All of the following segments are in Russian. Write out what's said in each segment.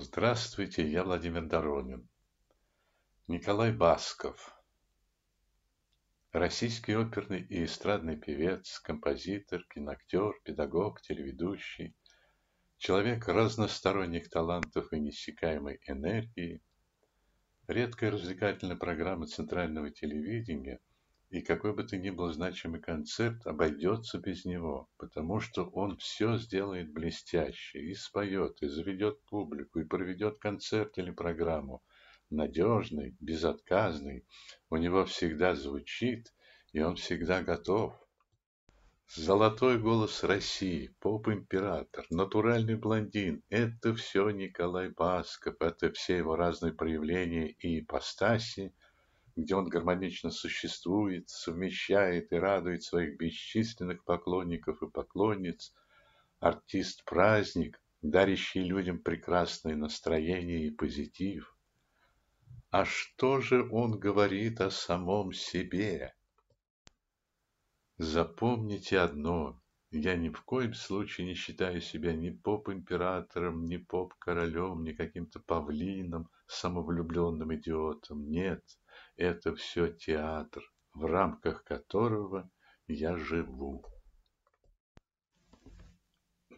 Здравствуйте, я Владимир Доронин. Николай Басков. Российский оперный и эстрадный певец, композитор, киноактер, педагог, телеведущий, человек разносторонних талантов и несекаемой энергии, редкая развлекательная программа Центрального телевидения и какой бы то ни был значимый концерт обойдется без него, потому что он все сделает блестяще, и споет, и заведет публику, и проведет концерт или программу. Надежный, безотказный, у него всегда звучит, и он всегда готов. Золотой голос России, поп-император, натуральный блондин – это все Николай Басков, это все его разные проявления и ипостаси – где он гармонично существует, совмещает и радует своих бесчисленных поклонников и поклонниц, артист-праздник, дарящий людям прекрасное настроение и позитив. А что же он говорит о самом себе? Запомните одно. Я ни в коем случае не считаю себя ни поп-императором, ни поп-королем, ни каким-то павлином, самовлюбленным идиотом. Нет. Это все театр, в рамках которого я живу.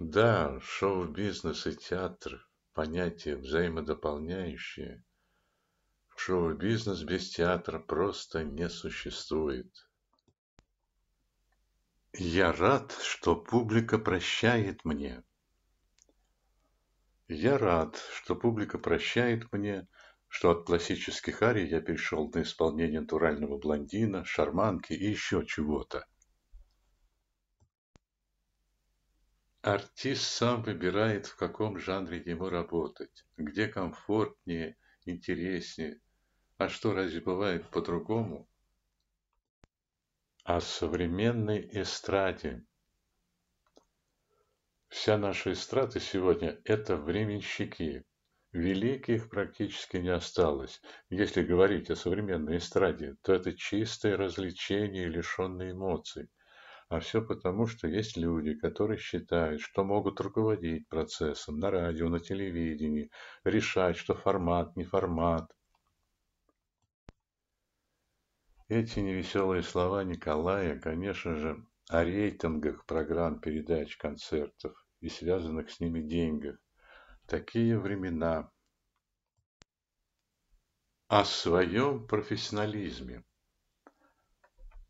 Да, шоу-бизнес и театр – понятия взаимодополняющие. Шоу-бизнес без театра просто не существует. Я рад, что публика прощает мне. Я рад, что публика прощает мне что от классических арий я перешел на исполнение натурального блондина, шарманки и еще чего-то. Артист сам выбирает, в каком жанре ему работать, где комфортнее, интереснее. А что разве бывает по-другому? О современной эстраде. Вся наша эстрада сегодня – это временщики, Великих практически не осталось. Если говорить о современной эстраде, то это чистое развлечение, лишенное эмоций. А все потому, что есть люди, которые считают, что могут руководить процессом на радио, на телевидении, решать, что формат, не формат. Эти невеселые слова Николая, конечно же, о рейтингах программ передач, концертов и связанных с ними деньгах. Такие времена. О своем профессионализме.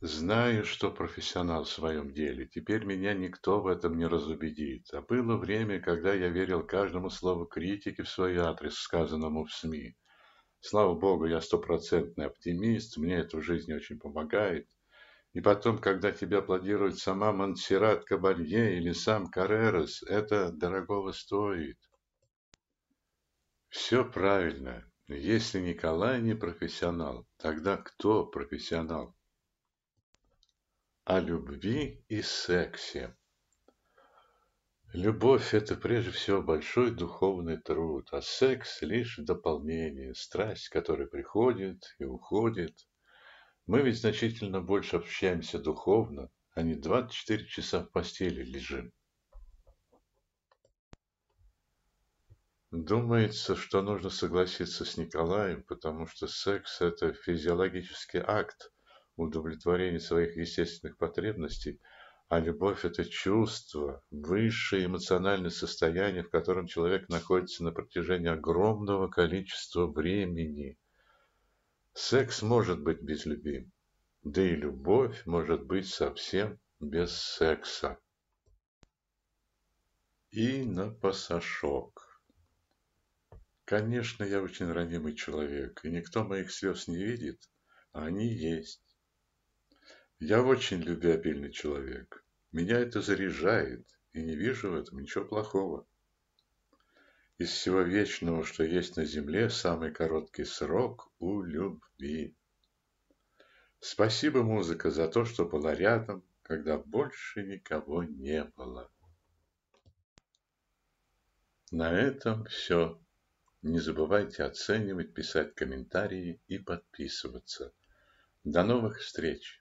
Знаю, что профессионал в своем деле. Теперь меня никто в этом не разубедит. А было время, когда я верил каждому слову критики в свой адрес, сказанному в СМИ. Слава богу, я стопроцентный оптимист, мне это в жизни очень помогает. И потом, когда тебя аплодирует сама Монсеррат Кабалье или сам Каререс, это дорогого стоит. Все правильно. Если Николай не профессионал, тогда кто профессионал? О любви и сексе. Любовь – это прежде всего большой духовный труд, а секс – лишь дополнение, страсть, которая приходит и уходит. Мы ведь значительно больше общаемся духовно, а не 24 часа в постели лежим. Думается, что нужно согласиться с Николаем, потому что секс – это физиологический акт удовлетворения своих естественных потребностей, а любовь – это чувство, высшее эмоциональное состояние, в котором человек находится на протяжении огромного количества времени. Секс может быть без любви, да и любовь может быть совсем без секса. И на пасашок. Конечно, я очень ранимый человек, и никто моих слез не видит, а они есть. Я очень любвеобильный человек. Меня это заряжает, и не вижу в этом ничего плохого. Из всего вечного, что есть на земле, самый короткий срок у любви. Спасибо, музыка, за то, что была рядом, когда больше никого не было. На этом все. Не забывайте оценивать, писать комментарии и подписываться. До новых встреч!